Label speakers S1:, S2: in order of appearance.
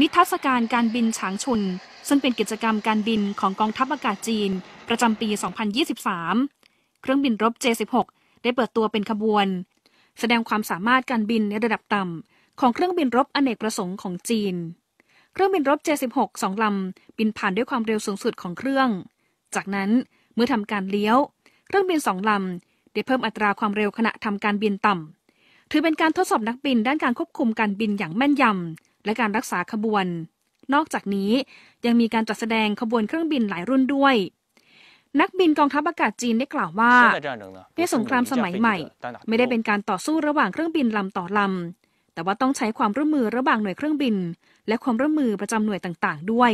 S1: นิทรรศการการบินฉางชุน ซึ่งเป็นกิจกรรมการบินของกองทัพอากาศจีน ประจำปี 2023 เครื่องบินรบ J16 ได้เปิดตัวเป็นขบวน แสดงความสามารถการบินในระดับต่ำของเครื่องบินรบอเนกประสงค์ของจีน เครื่องบินรบ J16 สองลำบินผ่านด้วยความเร็วสูงสุดของเครื่อง จากนั้นเมื่อทำการเลี้ยว เครื่องบินสองลำได้เพิ่มอัตราความเร็วขณะทำการบินต่ำถือเป็นการทดสอบนักบินด้านการควบคุมการบินอย่างแม่นยำและการรักษาขบวน นอกจากนี้ยังมีการจัดแสดงขบวนเครื่องบินหลายรุ่นด้วย นักบินกองทัพอากาศจีนได้กล่าวว่า
S2: ในสงครามสมัยใหม่ ไม
S1: ่ได้เป็นการต่อสู้ระหว่างเครื่องบินลำต่อลำแต่ว่าต้องใช้ความร่วมมือระหว่างหน่วยเครื่องบิน และความร่วมมือประจำหน่วยต่างๆ ด้วย